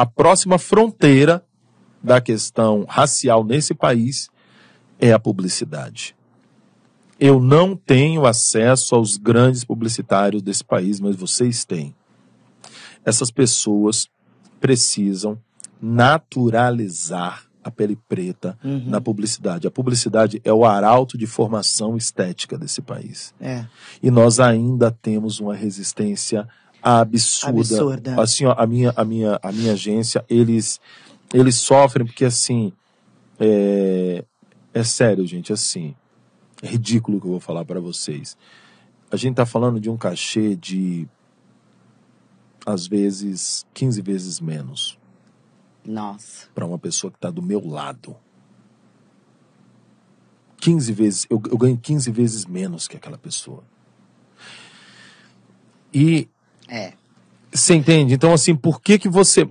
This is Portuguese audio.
a próxima fronteira da questão racial nesse país é a publicidade. Eu não tenho acesso aos grandes publicitários desse país, mas vocês têm. Essas pessoas precisam naturalizar a pele preta uhum. na publicidade. A publicidade é o arauto de formação estética desse país. É. E nós ainda temos uma resistência absurda. absurda. Assim, ó, a minha, a minha, a minha agência, eles, eles sofrem porque assim, é, é sério, gente, assim, é ridículo o que eu vou falar para vocês. A gente tá falando de um cachê de às vezes 15 vezes menos. Nossa. Para uma pessoa que tá do meu lado. 15 vezes, eu, eu ganho 15 vezes menos que aquela pessoa. E é. Você entende? Então, assim, por que que você...